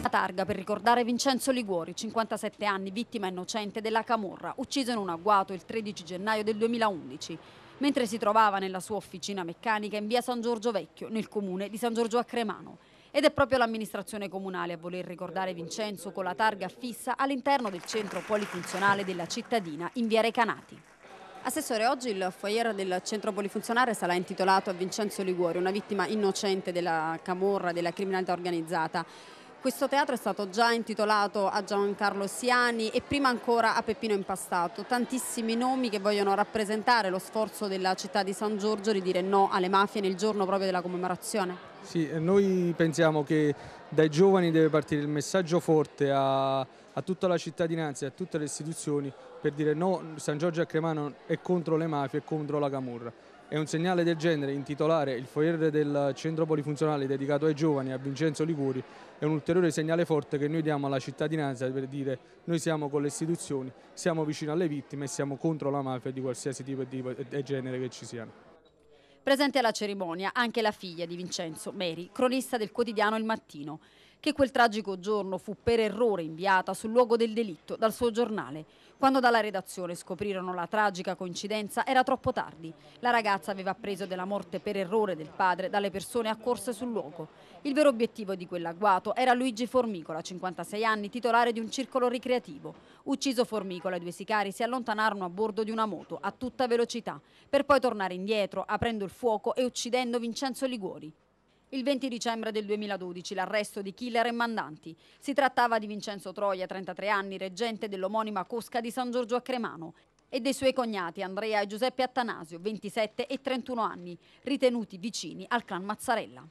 La targa per ricordare Vincenzo Liguori, 57 anni, vittima innocente della Camorra, ucciso in un agguato il 13 gennaio del 2011, mentre si trovava nella sua officina meccanica in via San Giorgio Vecchio, nel comune di San Giorgio a Cremano. Ed è proprio l'amministrazione comunale a voler ricordare Vincenzo con la targa fissa all'interno del centro polifunzionale della cittadina in via Recanati. Assessore, oggi il foyer del centro polifunzionale sarà intitolato a Vincenzo Liguori, una vittima innocente della camorra, della criminalità organizzata. Questo teatro è stato già intitolato a Giancarlo Siani e prima ancora a Peppino Impastato, tantissimi nomi che vogliono rappresentare lo sforzo della città di San Giorgio di dire no alle mafie nel giorno proprio della commemorazione. Sì, noi pensiamo che dai giovani deve partire il messaggio forte a a tutta la cittadinanza e a tutte le istituzioni per dire no, San Giorgio a Cremano è contro le mafie, è contro la camorra. È un segnale del genere intitolare il foyer del centro polifunzionale dedicato ai giovani a Vincenzo Liguri è un ulteriore segnale forte che noi diamo alla cittadinanza per dire noi siamo con le istituzioni, siamo vicino alle vittime e siamo contro la mafia di qualsiasi tipo e genere che ci siano. Presente alla cerimonia anche la figlia di Vincenzo, Mary, cronista del quotidiano Il Mattino che quel tragico giorno fu per errore inviata sul luogo del delitto dal suo giornale. Quando dalla redazione scoprirono la tragica coincidenza era troppo tardi. La ragazza aveva appreso della morte per errore del padre dalle persone accorse sul luogo. Il vero obiettivo di quell'agguato era Luigi Formicola, 56 anni, titolare di un circolo ricreativo. Ucciso Formicola, i due sicari si allontanarono a bordo di una moto a tutta velocità, per poi tornare indietro aprendo il fuoco e uccidendo Vincenzo Liguori. Il 20 dicembre del 2012 l'arresto di killer e mandanti. Si trattava di Vincenzo Troia, 33 anni, reggente dell'omonima Cosca di San Giorgio a Cremano e dei suoi cognati Andrea e Giuseppe Attanasio, 27 e 31 anni, ritenuti vicini al clan Mazzarella.